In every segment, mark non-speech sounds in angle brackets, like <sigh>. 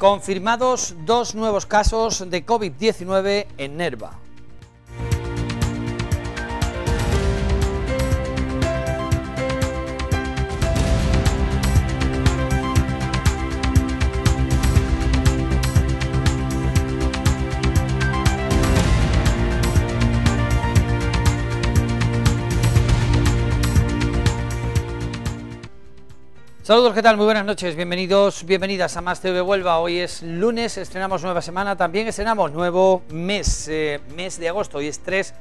Confirmados dos nuevos casos de COVID-19 en Nerva. Saludos, ¿qué tal? Muy buenas noches, bienvenidos, bienvenidas a Más TV Huelva. Hoy es lunes, estrenamos nueva semana, también estrenamos nuevo mes, eh, mes de agosto, hoy es 3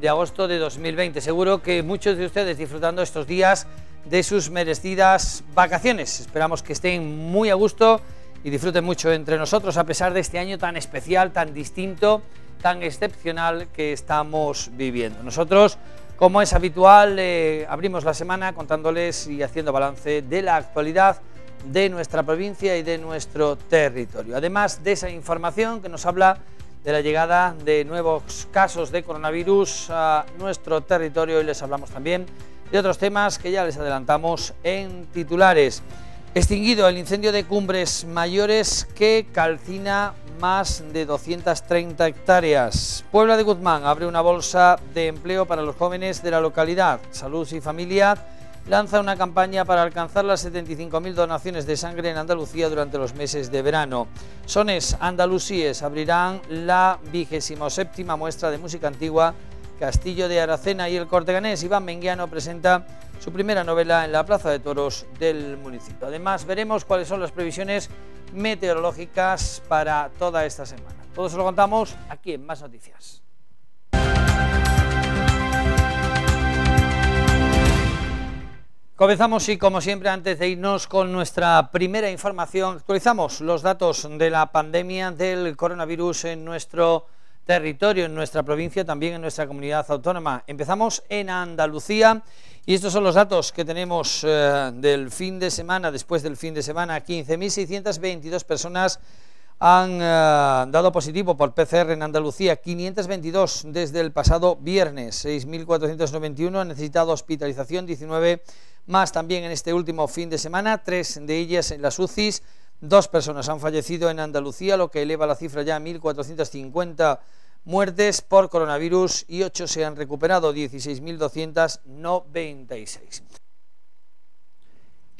de agosto de 2020. Seguro que muchos de ustedes disfrutando estos días de sus merecidas vacaciones. Esperamos que estén muy a gusto y disfruten mucho entre nosotros a pesar de este año tan especial, tan distinto, tan excepcional que estamos viviendo. Nosotros como es habitual, eh, abrimos la semana contándoles y haciendo balance de la actualidad de nuestra provincia y de nuestro territorio. Además de esa información que nos habla de la llegada de nuevos casos de coronavirus a nuestro territorio y les hablamos también de otros temas que ya les adelantamos en titulares. Extinguido el incendio de Cumbres Mayores que calcina más de 230 hectáreas. Puebla de Guzmán abre una bolsa de empleo para los jóvenes de la localidad. Salud y Familia lanza una campaña para alcanzar las 75.000 donaciones de sangre en Andalucía durante los meses de verano. Sones andalusíes abrirán la 27 muestra de música antigua Castillo de Aracena y el corteganés Iván Menguiano presenta su primera novela en la Plaza de Toros del municipio. Además, veremos cuáles son las previsiones meteorológicas para toda esta semana. Todo eso lo contamos aquí en Más Noticias. Comenzamos y como siempre antes de irnos con nuestra primera información, actualizamos los datos de la pandemia del coronavirus en nuestro territorio, en nuestra provincia, también en nuestra comunidad autónoma. Empezamos en Andalucía y estos son los datos que tenemos eh, del fin de semana, después del fin de semana, 15.622 personas han eh, dado positivo por PCR en Andalucía, 522 desde el pasado viernes, 6.491 han necesitado hospitalización, 19 más también en este último fin de semana, tres de ellas en las UCIs, Dos personas han fallecido en Andalucía, lo que eleva la cifra ya a 1.450 muertes por coronavirus y 8 se han recuperado, 16.296.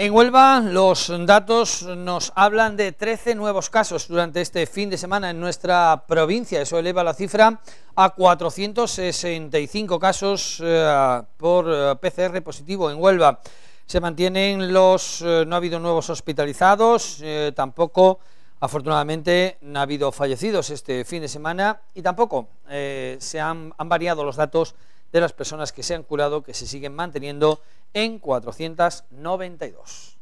En Huelva los datos nos hablan de 13 nuevos casos durante este fin de semana en nuestra provincia. Eso eleva la cifra a 465 casos eh, por eh, PCR positivo en Huelva. Se mantienen los... Eh, no ha habido nuevos hospitalizados, eh, tampoco, afortunadamente, no ha habido fallecidos este fin de semana y tampoco eh, se han, han variado los datos de las personas que se han curado, que se siguen manteniendo en 492.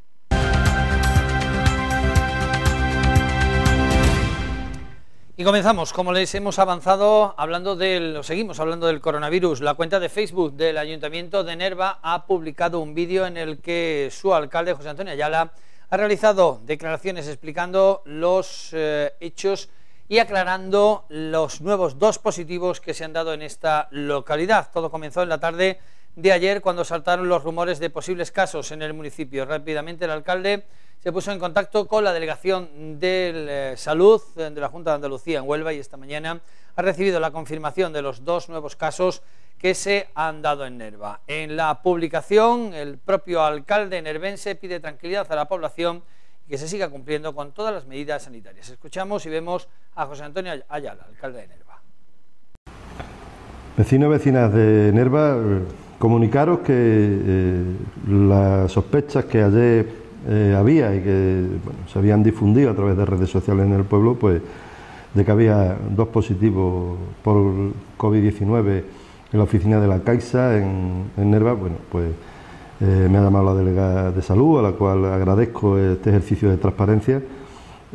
Y comenzamos, como les hemos avanzado, hablando del, o seguimos hablando del coronavirus. La cuenta de Facebook del Ayuntamiento de Nerva ha publicado un vídeo en el que su alcalde, José Antonio Ayala, ha realizado declaraciones explicando los eh, hechos y aclarando los nuevos dos positivos que se han dado en esta localidad. Todo comenzó en la tarde de ayer cuando saltaron los rumores de posibles casos en el municipio. Rápidamente el alcalde se puso en contacto con la Delegación de eh, Salud eh, de la Junta de Andalucía en Huelva y esta mañana ha recibido la confirmación de los dos nuevos casos que se han dado en Nerva. En la publicación, el propio alcalde nervense pide tranquilidad a la población y que se siga cumpliendo con todas las medidas sanitarias. Escuchamos y vemos a José Antonio Ayala, alcalde de Nerva. Vecinos y vecinas de Nerva, eh, comunicaros que las sospechas que ayer eh, había y que se habían difundido a través de redes sociales en el pueblo, pues de que había dos positivos por COVID-19 en la oficina de la Caixa en, Nerva, bueno, pues eh, me ha llamado la delegada de salud, a la cual agradezco este ejercicio de transparencia,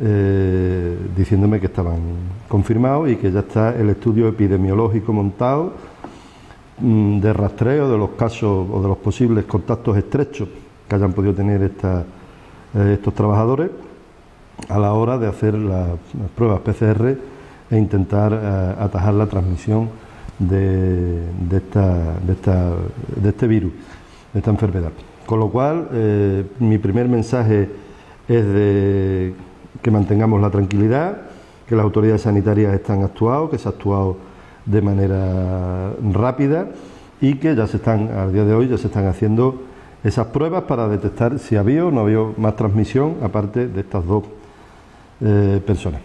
eh, diciéndome que estaban confirmados y que ya está el estudio epidemiológico montado mm, de rastreo de los casos o de los posibles contactos estrechos que hayan podido tener esta. Eh, estos trabajadores a la hora de hacer las, pruebas PCR e intentar eh, atajar la transmisión de, esta, este virus, de esta enfermedad. Con lo cual, eh, mi primer mensaje es de que mantengamos la tranquilidad, que las autoridades sanitarias están actuando, que se ha actuado de manera rápida y que ya se están, al día de hoy, ya se están haciendo esas pruebas para detectar si había o no había más transmisión aparte de estas dos eh, personas.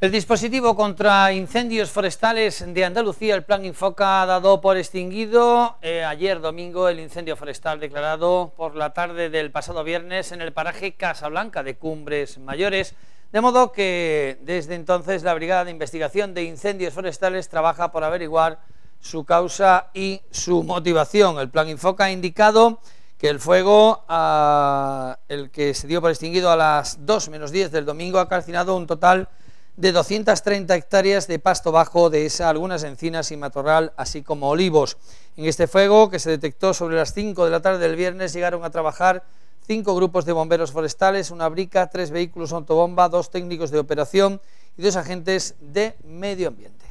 El dispositivo contra incendios forestales de Andalucía, el Plan Infoca, ha dado por extinguido eh, ayer domingo el incendio forestal declarado por la tarde del pasado viernes en el paraje Casablanca de Cumbres Mayores. De modo que desde entonces la Brigada de Investigación de Incendios Forestales trabaja por averiguar su causa y su motivación. El plan Infoca ha indicado que el fuego, ah, el que se dio por extinguido a las 2 menos 10 del domingo, ha calcinado un total de 230 hectáreas de pasto bajo, de esa algunas encinas y matorral, así como olivos. En este fuego, que se detectó sobre las 5 de la tarde del viernes, llegaron a trabajar cinco grupos de bomberos forestales, una brica, tres vehículos autobomba, dos técnicos de operación y dos agentes de medio ambiente.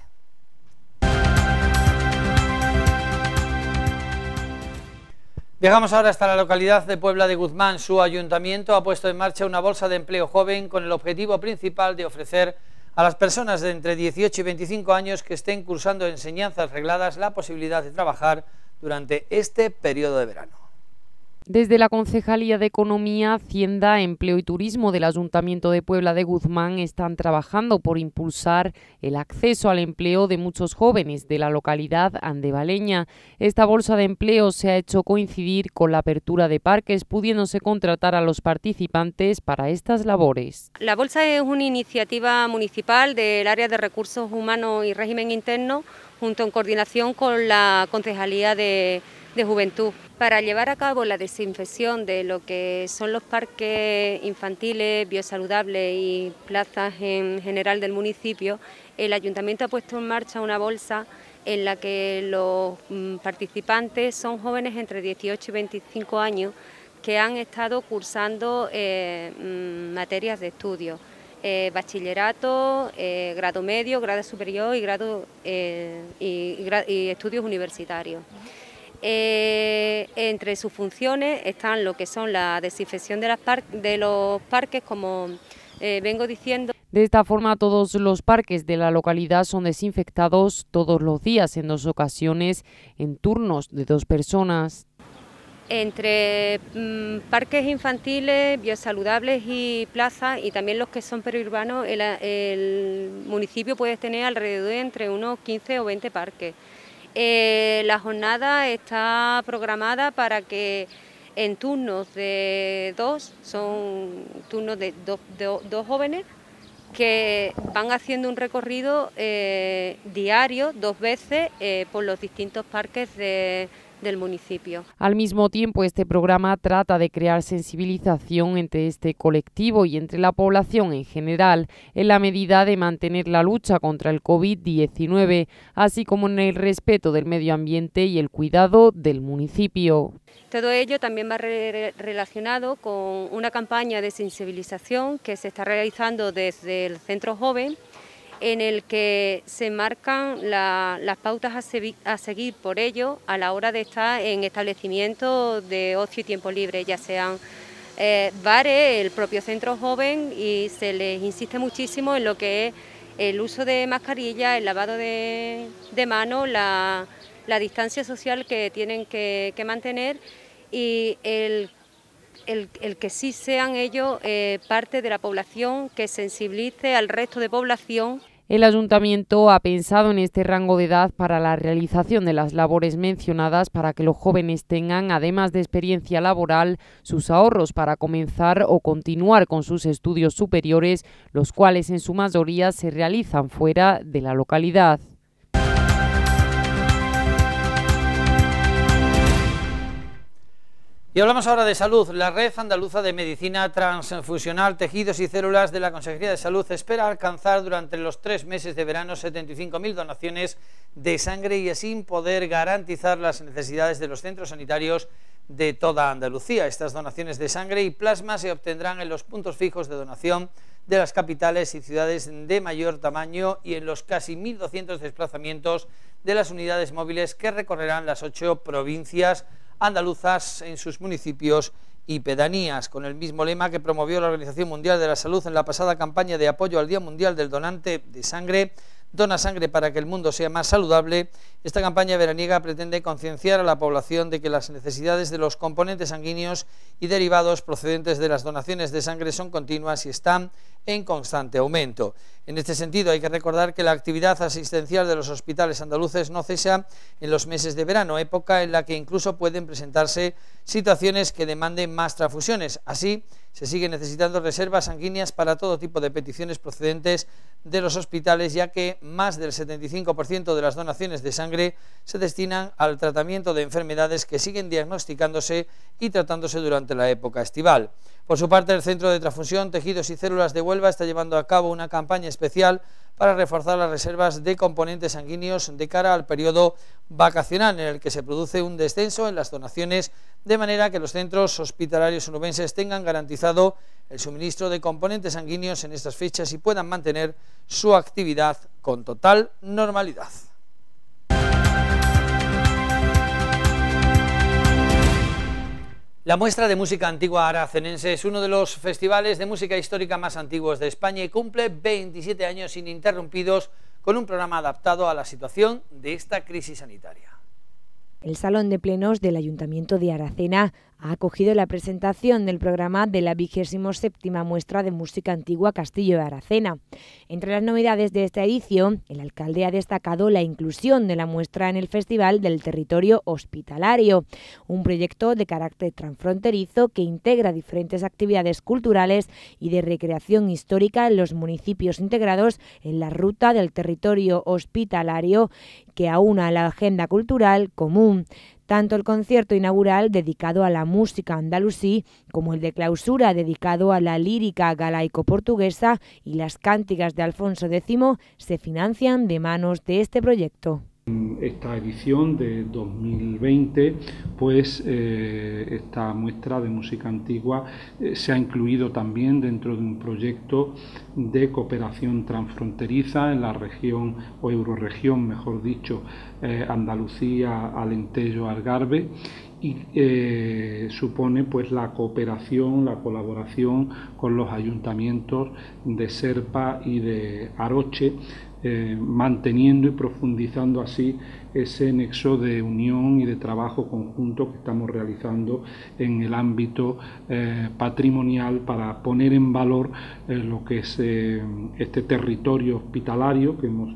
Viajamos ahora hasta la localidad de Puebla de Guzmán. Su ayuntamiento ha puesto en marcha una bolsa de empleo joven con el objetivo principal de ofrecer a las personas de entre 18 y 25 años que estén cursando enseñanzas regladas la posibilidad de trabajar durante este periodo de verano. Desde la Concejalía de Economía, Hacienda, Empleo y Turismo del Ayuntamiento de Puebla de Guzmán están trabajando por impulsar el acceso al empleo de muchos jóvenes de la localidad andevaleña. Esta bolsa de empleo se ha hecho coincidir con la apertura de parques, pudiéndose contratar a los participantes para estas labores. La bolsa es una iniciativa municipal del área de recursos humanos y régimen interno, junto en coordinación con la Concejalía de de Juventud para llevar a cabo la desinfección de lo que son los parques infantiles, biosaludables y plazas en general del municipio, el ayuntamiento ha puesto en marcha una bolsa en la que los mm, participantes son jóvenes entre 18 y 25 años que han estado cursando eh, mm, materias de estudio, eh, bachillerato, eh, grado medio, grado superior y, grado, y estudios universitarios. Eh, entre sus funciones están lo que son la desinfección de, los parques, como eh, vengo diciendo. De esta forma, todos los parques de la localidad son desinfectados todos los días, en dos ocasiones, en turnos de dos personas. Entre mm, parques infantiles, biosaludables y plazas, y también los que son periurbanos, el, el municipio puede tener alrededor de entre unos 15 o 20 parques. Eh, la jornada está programada para que en turnos de dos, son turnos de dos, jóvenes que van haciendo un recorrido eh, diario, dos veces, eh, por los distintos parques de, municipio. Al mismo tiempo, este programa trata de crear sensibilización entre este colectivo y entre la población en general, en la medida de mantener la lucha contra el COVID-19, así como en el respeto del medio ambiente y el cuidado del municipio. Todo ello también va relacionado con una campaña de sensibilización que se está realizando desde el Centro Joven en el que se marcan las pautas a, seguir por ello a la hora de estar en establecimientos de ocio y tiempo libre, ya sean eh, bares, el propio centro joven y se les insiste muchísimo en lo que es el uso de mascarilla, el lavado de, de manos, la, distancia social que tienen que, mantener y el que sí sean ellos eh, parte de la población, que sensibilice al resto de población el ayuntamiento ha pensado en este rango de edad para la realización de las labores mencionadas para que los jóvenes tengan, además de experiencia laboral, sus ahorros para comenzar o continuar con sus estudios superiores, los cuales en su mayoría se realizan fuera de la localidad. Y hablamos ahora de salud. La Red Andaluza de Medicina Transfusional, Tejidos y Células de la Consejería de Salud espera alcanzar durante los tres meses de verano 75.000 donaciones de sangre y así poder garantizar las necesidades de los centros sanitarios de toda Andalucía. Estas donaciones de sangre y plasma se obtendrán en los puntos fijos de donación de las capitales y ciudades de mayor tamaño y en los casi 1.200 desplazamientos de las unidades móviles que recorrerán las ocho provincias andaluzas en sus municipios y pedanías, con el mismo lema que promovió la Organización Mundial de la Salud en la pasada campaña de apoyo al Día Mundial del Donante de Sangre Dona sangre para que el mundo sea más saludable, esta campaña veraniega pretende concienciar a la población de que las necesidades de los componentes sanguíneos y derivados procedentes de las donaciones de sangre son continuas y están en constante aumento. En este sentido, hay que recordar que la actividad asistencial de los hospitales andaluces no cesa en los meses de verano, época en la que incluso pueden presentarse situaciones que demanden más transfusiones. Así, se siguen necesitando reservas sanguíneas para todo tipo de peticiones procedentes de los hospitales, ya que más del 75% de las donaciones de sangre se destinan al tratamiento de enfermedades que siguen diagnosticándose y tratándose durante la época estival. Por su parte, el Centro de Transfusión, Tejidos y Células de Huelva está llevando a cabo una campaña especial para reforzar las reservas de componentes sanguíneos de cara al periodo vacacional, en el que se produce un descenso en las donaciones, de manera que los centros hospitalarios onubenses tengan garantizado el suministro de componentes sanguíneos en estas fechas y puedan mantener su actividad con total normalidad. La muestra de música antigua aracenense es uno de los festivales de música histórica más antiguos de España y cumple 27 años ininterrumpidos con un programa adaptado a la situación de esta crisis sanitaria. El Salón de Plenos del Ayuntamiento de Aracena ha acogido la presentación del programa de la 27 Muestra de Música Antigua Castillo de Aracena. Entre las novedades de esta edición, el alcalde ha destacado la inclusión de la muestra en el Festival del Territorio Hospitalario, un proyecto de carácter transfronterizo que integra diferentes actividades culturales y de recreación histórica en los municipios integrados en la ruta del territorio hospitalario que aúna la agenda cultural común tanto el concierto inaugural dedicado a la música andalusí como el de clausura dedicado a la lírica galaico-portuguesa y las cánticas de Alfonso X se financian de manos de este proyecto esta edición de 2020, pues eh, esta muestra de música antigua eh, se ha incluido también dentro de un proyecto de cooperación transfronteriza en la región o euroregión, mejor dicho, eh, Andalucía, Alentejo, Algarve y supone pues la cooperación, la colaboración con los ayuntamientos de Serpa y de Aroche eh, manteniendo y profundizando así ese nexo de unión y de trabajo conjunto que estamos realizando en el ámbito eh, patrimonial para poner en valor eh, lo que es este territorio hospitalario que hemos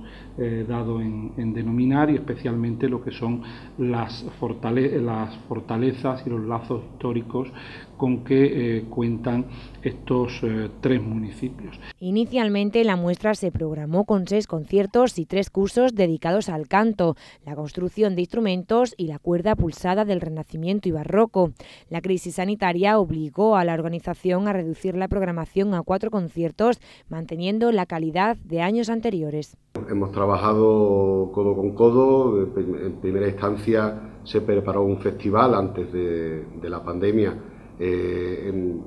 dado en, denominar y especialmente lo que son las fortalezas y los lazos históricos con que cuentan estos eh, tres municipios. Inicialmente la muestra se programó con seis conciertos y tres cursos dedicados al canto, la construcción de instrumentos y la cuerda pulsada del Renacimiento y Barroco. La crisis sanitaria obligó a la organización a reducir la programación a cuatro conciertos, manteniendo la calidad de años anteriores. Hemos trabajado codo con codo. En primera instancia se preparó un festival antes de, la pandemia. Eh, en,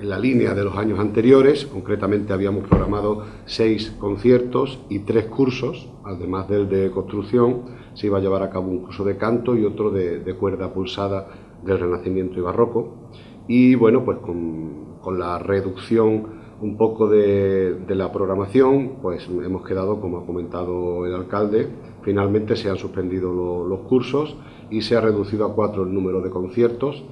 en la línea de los años anteriores, concretamente habíamos programado seis conciertos y tres cursos, además del de construcción, se iba a llevar a cabo un curso de canto y otro de, cuerda pulsada del Renacimiento y Barroco. Y bueno, pues con, la reducción un poco de, la programación, pues hemos quedado, como ha comentado el alcalde, finalmente se han suspendido los cursos y se ha reducido a cuatro el número de conciertos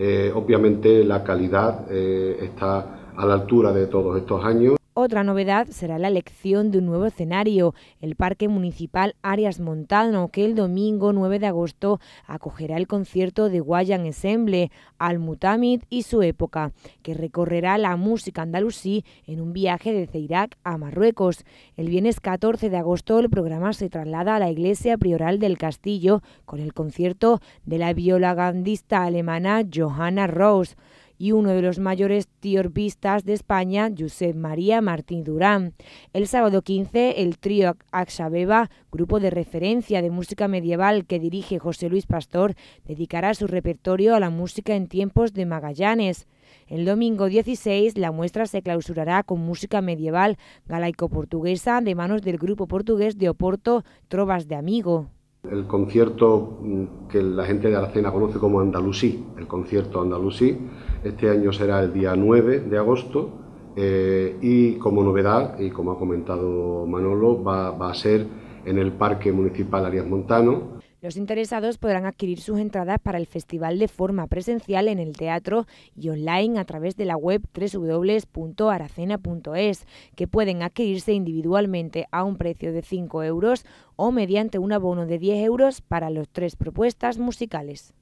eh, obviamente la calidad eh, está a la altura de todos estos años otra novedad será la elección de un nuevo escenario, el Parque Municipal Arias Montano, que el domingo 9 de agosto acogerá el concierto de Guayan Ensemble, Al Mutamid y su época, que recorrerá la música andalusí en un viaje de Ceirac a Marruecos. El viernes 14 de agosto el programa se traslada a la iglesia prioral del castillo con el concierto de la violagandista alemana Johanna Rose y uno de los mayores tiorbistas de España, Josep María Martín Durán. El sábado 15, el trío Axabeba, grupo de referencia de música medieval que dirige José Luis Pastor, dedicará su repertorio a la música en tiempos de Magallanes. El domingo 16 la muestra se clausurará con música medieval galaico-portuguesa de manos del grupo portugués de Oporto Trovas de Amigo. El concierto mm, que la gente de Aracena... conoce como Andalusí, el concierto Andalusí, este año será el día 9 de agosto eh, y como novedad, y como ha comentado Manolo, va, va a ser en el Parque Municipal Arias Montano. Los interesados podrán adquirir sus entradas para el festival de forma presencial en el teatro y online a través de la web www.aracena.es, que pueden adquirirse individualmente a un precio de 5 euros o mediante un abono de 10 euros para las tres propuestas musicales.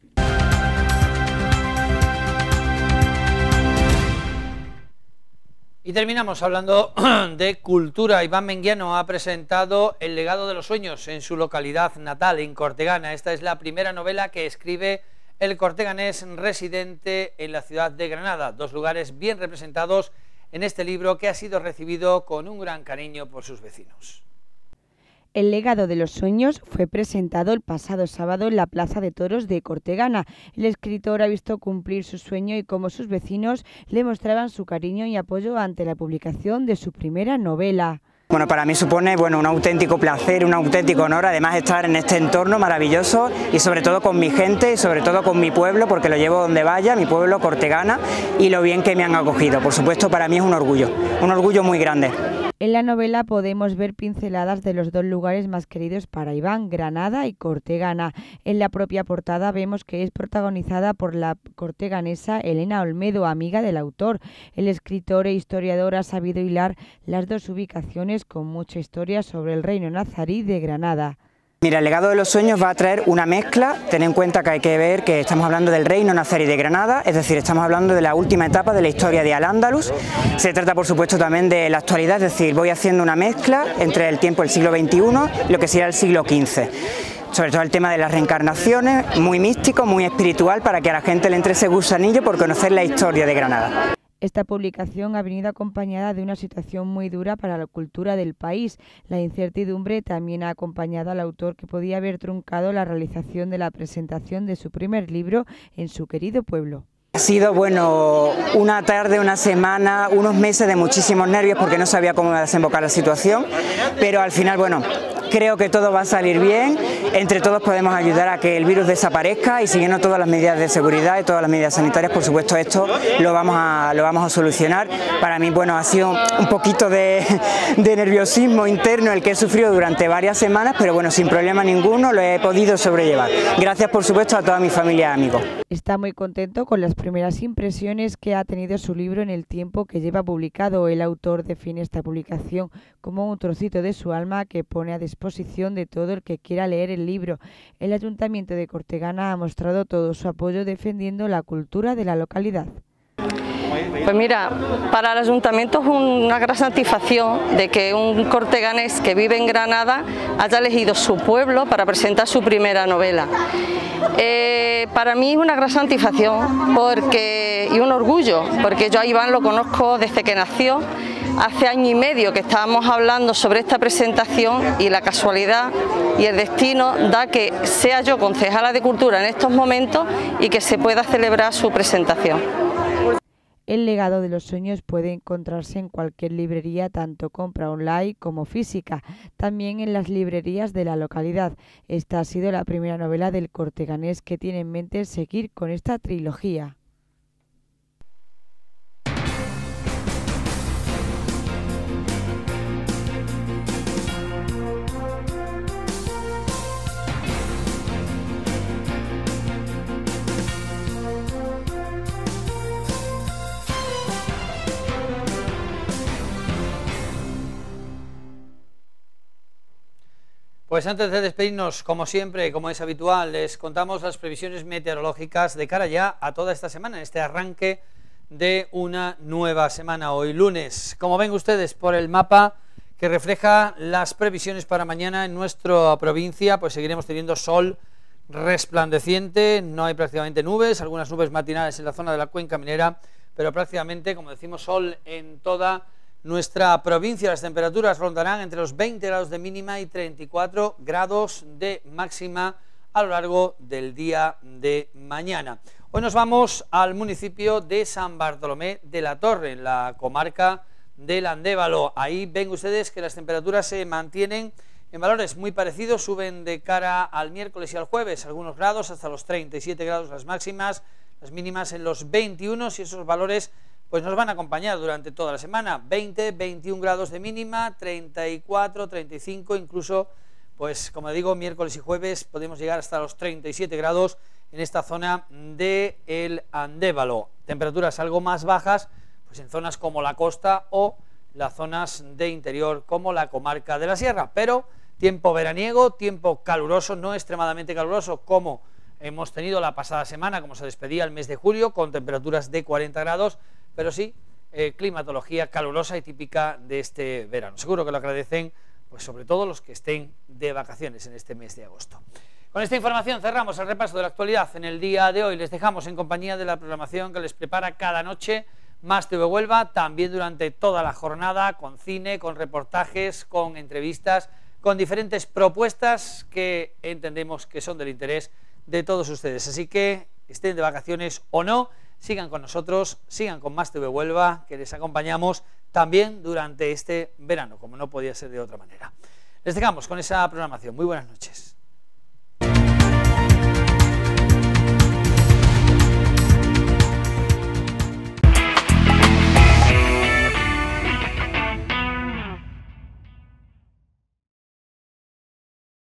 Y terminamos hablando <clears throat> de cultura. Iván Menguiano ha presentado El legado de los sueños en su localidad natal, en Cortegana. Esta es la primera novela que escribe el corteganés residente en la ciudad de Granada. Dos lugares bien representados en este libro que ha sido recibido con un gran cariño por sus vecinos. El legado de los sueños fue presentado el pasado sábado en la Plaza de Toros de Cortegana. El escritor ha visto cumplir su sueño y cómo sus vecinos le mostraban su cariño y apoyo ante la publicación de su primera novela. Bueno, para mí supone bueno, un auténtico placer, un auténtico honor, además estar en este entorno maravilloso y sobre todo con mi gente y sobre todo con mi pueblo, porque lo llevo donde vaya, mi pueblo Cortegana, y lo bien que me han acogido. Por supuesto, para mí es un orgullo, un orgullo muy grande. En la novela podemos ver pinceladas de los dos lugares más queridos para Iván, Granada y Cortegana. En la propia portada vemos que es protagonizada por la corteganesa Elena Olmedo, amiga del autor. El escritor e historiador ha sabido hilar las dos ubicaciones con mucha historia sobre el reino nazarí de Granada. Mira, el legado de los sueños va a traer una mezcla, ten en cuenta que hay que ver que estamos hablando del reino nazarí de Granada, es decir, estamos hablando de la última etapa de la historia de Al-Ándalus, se trata por supuesto también de la actualidad, es decir, voy haciendo una mezcla entre el tiempo del siglo XXI y lo que será el siglo XV sobre todo el tema de las reencarnaciones, muy místico, muy espiritual, para que a la gente le entre ese gusanillo por conocer la historia de Granada. Esta publicación ha venido acompañada de una situación muy dura para la cultura del país. La incertidumbre también ha acompañado al autor que podía haber truncado la realización de la presentación de su primer libro en su querido pueblo. Ha sido, bueno, una tarde, una semana, unos meses de muchísimos nervios porque no sabía cómo iba desembocar la situación, pero al final, bueno, creo que todo va a salir bien entre todos podemos ayudar a que el virus desaparezca y siguiendo todas las medidas de seguridad y todas las medidas sanitarias, por supuesto esto lo vamos a, lo vamos a solucionar. Para mí, bueno, ha sido un poquito de, nerviosismo interno el que he sufrido durante varias semanas, pero bueno, sin problema ninguno lo he podido sobrellevar. Gracias, por supuesto, a toda mi familia y amigos. Está muy contento con las primeras impresiones que ha tenido su libro en el tiempo que lleva publicado. El autor define esta publicación como un trocito de su alma que pone a disposición de todo el que quiera leer el libro. El Ayuntamiento de Cortegana ha mostrado todo su apoyo defendiendo la cultura de la localidad. Pues mira, para el ayuntamiento es una gran satisfacción de que un corteganés que vive en Granada haya elegido su pueblo para presentar su primera novela. Eh, para mí es una gran satisfacción porque, y un orgullo, porque yo a Iván lo conozco desde que nació Hace año y medio que estábamos hablando sobre esta presentación y la casualidad y el destino da que sea yo concejala de cultura en estos momentos y que se pueda celebrar su presentación. El legado de los sueños puede encontrarse en cualquier librería, tanto compra online como física, también en las librerías de la localidad. Esta ha sido la primera novela del corteganés que tiene en mente seguir con esta trilogía. Pues antes de despedirnos, como siempre, como es habitual, les contamos las previsiones meteorológicas de cara ya a toda esta semana, en este arranque de una nueva semana, hoy lunes. Como ven ustedes por el mapa que refleja las previsiones para mañana en nuestra provincia, pues seguiremos teniendo sol resplandeciente, no hay prácticamente nubes, algunas nubes matinales en la zona de la cuenca minera, pero prácticamente, como decimos, sol en toda nuestra provincia las temperaturas rondarán entre los 20 grados de mínima y 34 grados de máxima a lo largo del día de mañana. Hoy nos vamos al municipio de San Bartolomé de la Torre, en la comarca del Andévalo. Ahí ven ustedes que las temperaturas se mantienen en valores muy parecidos, suben de cara al miércoles y al jueves algunos grados, hasta los 37 grados las máximas, las mínimas en los 21 y esos valores pues nos van a acompañar durante toda la semana. 20, 21 grados de mínima, 34, 35, incluso, pues como digo, miércoles y jueves podemos llegar hasta los 37 grados en esta zona de el Andévalo. Temperaturas algo más bajas, pues en zonas como la costa o las zonas de interior como la comarca de la sierra, pero tiempo veraniego, tiempo caluroso, no extremadamente caluroso como hemos tenido la pasada semana, como se despedía el mes de julio, con temperaturas de 40 grados, pero sí eh, climatología calurosa y típica de este verano. Seguro que lo agradecen, pues sobre todo los que estén de vacaciones en este mes de agosto. Con esta información cerramos el repaso de la actualidad en el día de hoy. Les dejamos en compañía de la programación que les prepara cada noche Más TV Huelva, también durante toda la jornada, con cine, con reportajes, con entrevistas, con diferentes propuestas que entendemos que son del interés de todos ustedes. Así que estén de vacaciones o no, sigan con nosotros, sigan con Más TV Huelva, que les acompañamos también durante este verano, como no podía ser de otra manera. Les dejamos con esa programación. Muy buenas noches.